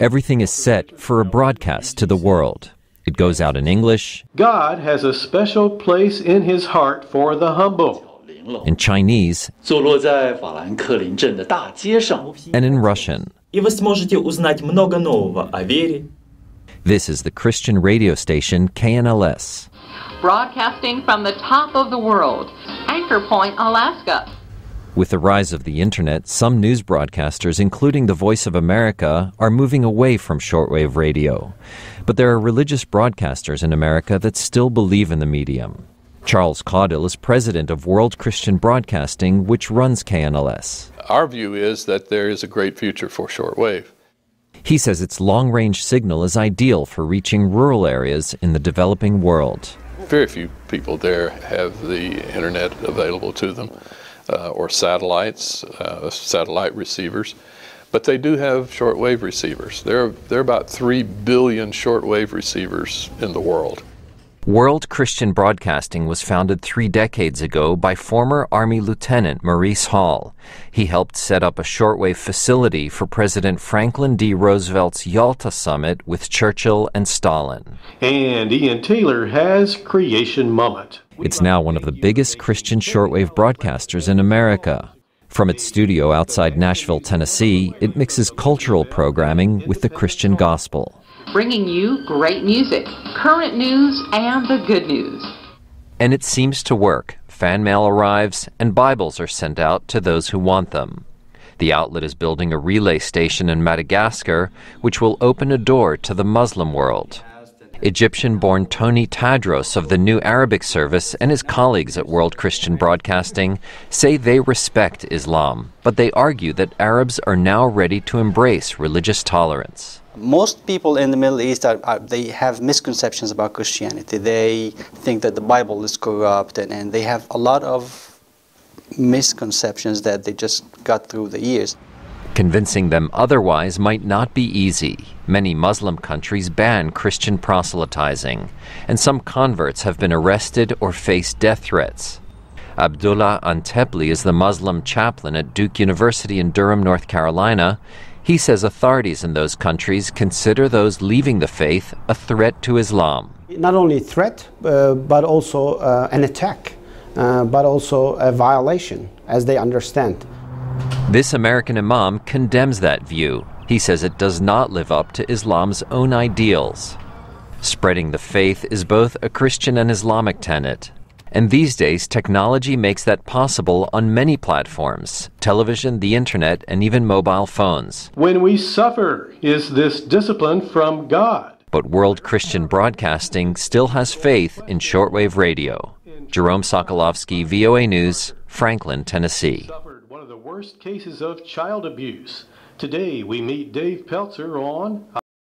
Everything is set for a broadcast to the world. It goes out in English. God has a special place in his heart for the humble. In Chinese, and in Russian. This is the Christian radio station KNLS. Broadcasting from the top of the world, Anchor Point, Alaska. With the rise of the internet, some news broadcasters, including the Voice of America, are moving away from shortwave radio. But there are religious broadcasters in America that still believe in the medium. Charles Caudill is president of World Christian Broadcasting, which runs KNLS. Our view is that there is a great future for shortwave. He says its long range signal is ideal for reaching rural areas in the developing world. Very few people there have the internet available to them. Uh, or satellites, uh, satellite receivers. But they do have shortwave receivers. There, there are about 3 billion shortwave receivers in the world. World Christian Broadcasting was founded three decades ago by former Army Lieutenant Maurice Hall. He helped set up a shortwave facility for President Franklin D. Roosevelt's Yalta summit with Churchill and Stalin. And Ian Taylor has Creation Moment. It's now one of the biggest Christian shortwave broadcasters in America. From its studio outside Nashville, Tennessee, it mixes cultural programming with the Christian gospel. Bringing you great music, current news, and the good news. And it seems to work. Fan mail arrives, and Bibles are sent out to those who want them. The outlet is building a relay station in Madagascar, which will open a door to the Muslim world. Egyptian born Tony Tadros of the New Arabic Service and his colleagues at World Christian Broadcasting say they respect Islam, but they argue that Arabs are now ready to embrace religious tolerance. Most people in the Middle East are, are, they have misconceptions about Christianity. They think that the Bible is corrupt, and, and they have a lot of misconceptions that they just got through the years. Convincing them otherwise might not be easy. Many Muslim countries ban Christian proselytizing, and some converts have been arrested or faced death threats. Abdullah Antepli is the Muslim chaplain at Duke University in Durham, North Carolina. He says authorities in those countries consider those leaving the faith a threat to Islam. Not only a threat, uh, but also uh, an attack, uh, but also a violation, as they understand this American Imam condemns that view. He says it does not live up to Islam's own ideals. Spreading the faith is both a Christian and Islamic tenet. And these days, technology makes that possible on many platforms television, the internet, and even mobile phones. When we suffer, is this discipline from God? But World Christian Broadcasting still has faith in shortwave radio. Jerome Sokolovsky, VOA News, Franklin, Tennessee. Worst Cases of Child Abuse. Today we meet Dave Pelzer on